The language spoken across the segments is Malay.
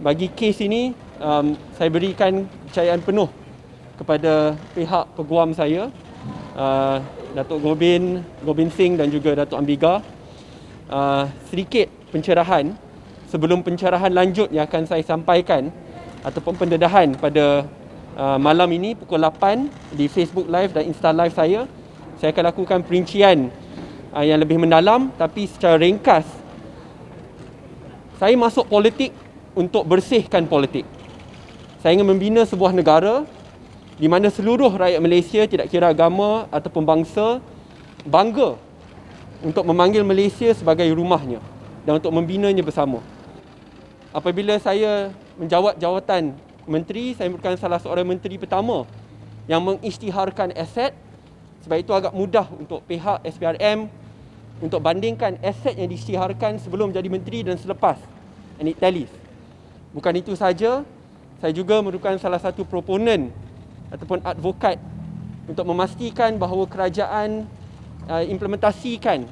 Bagi kes ini, um, saya berikan kepercayaan penuh kepada pihak peguam saya, uh, Datuk Gobin, Gobin Singh dan juga Datuk Ambiga. Uh, sedikit pencerahan sebelum pencerahan lanjut yang akan saya sampaikan ataupun pendedahan pada uh, malam ini pukul 8 di Facebook Live dan Insta Live saya. Saya akan lakukan perincian uh, yang lebih mendalam tapi secara ringkas saya masuk politik untuk bersihkan politik. Saya ingin membina sebuah negara di mana seluruh rakyat Malaysia tidak kira agama ataupun bangsa bangga untuk memanggil Malaysia sebagai rumahnya dan untuk membinanya bersama. Apabila saya menjawat jawatan menteri, saya merupakan salah seorang menteri pertama yang mengisytiharkan aset sebab itu agak mudah untuk pihak SPRM untuk bandingkan aset yang disiharkan sebelum jadi menteri dan selepas. And it tallies. Bukan itu saja, saya juga merupakan salah satu proponen ataupun advokat untuk memastikan bahawa kerajaan uh, implementasikan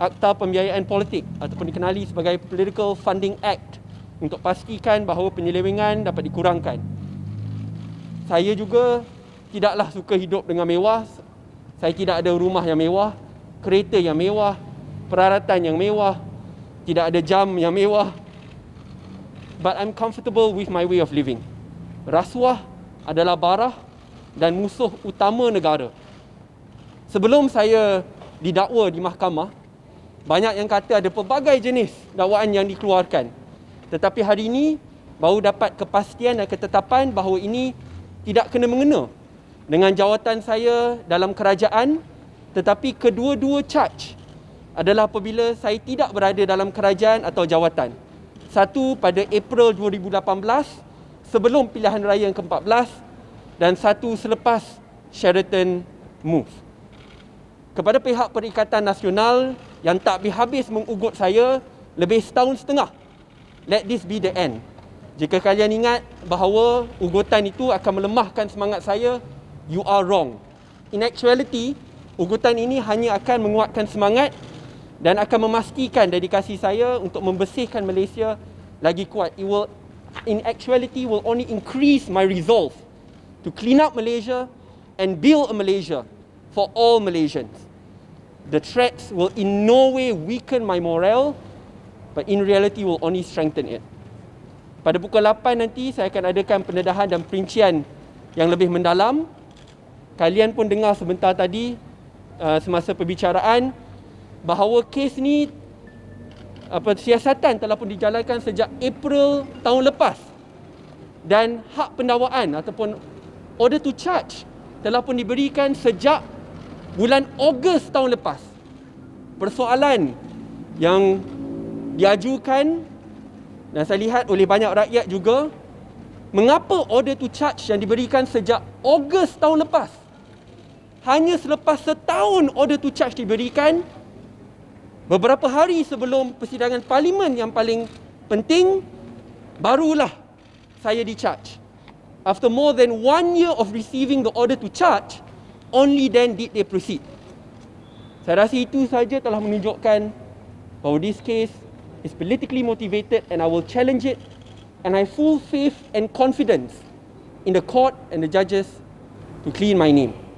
Akta Pembiayaan Politik ataupun dikenali sebagai Political Funding Act untuk pastikan bahawa penyelewengan dapat dikurangkan. Saya juga tidaklah suka hidup dengan mewah. Saya tidak ada rumah yang mewah kereta yang mewah, peralatan yang mewah, tidak ada jam yang mewah. But I'm comfortable with my way of living. Rasuah adalah barah dan musuh utama negara. Sebelum saya didakwa di mahkamah, banyak yang kata ada pelbagai jenis dakwaan yang dikeluarkan. Tetapi hari ini baru dapat kepastian dan ketetapan bahawa ini tidak kena mengena dengan jawatan saya dalam kerajaan tetapi kedua-dua charge adalah apabila saya tidak berada dalam kerajaan atau jawatan. Satu pada April 2018 sebelum pilihan raya yang ke-14 dan satu selepas Sheraton Move. Kepada pihak Perikatan Nasional yang tak habis mengugut saya lebih setahun setengah. Let this be the end. Jika kalian ingat bahawa ugutan itu akan melemahkan semangat saya, you are wrong. In actuality, ugutan ini hanya akan menguatkan semangat dan akan memastikan dedikasi saya untuk membersihkan Malaysia lagi kuat. It will, in actuality, will only increase my resolve to clean up Malaysia and build a Malaysia for all Malaysians. The threats will in no way weaken my morale, but in reality will only strengthen it. Pada pukul 8 nanti, saya akan adakan pendedahan dan perincian yang lebih mendalam. Kalian pun dengar sebentar tadi, Uh, semasa perbicaraan bahawa kes ni apa siasatan telah pun dijalankan sejak April tahun lepas dan hak pendawaan ataupun order to charge telah pun diberikan sejak bulan Ogos tahun lepas. Persoalan yang diajukan dan saya lihat oleh banyak rakyat juga mengapa order to charge yang diberikan sejak Ogos tahun lepas hanya selepas setahun order to charge diberikan beberapa hari sebelum persidangan parlimen yang paling penting barulah saya di charge after more than one year of receiving the order to charge only then did they proceed saya rasa itu saja telah menunjukkan bahawa this case is politically motivated and I will challenge it and I full faith and confidence in the court and the judges to clean my name.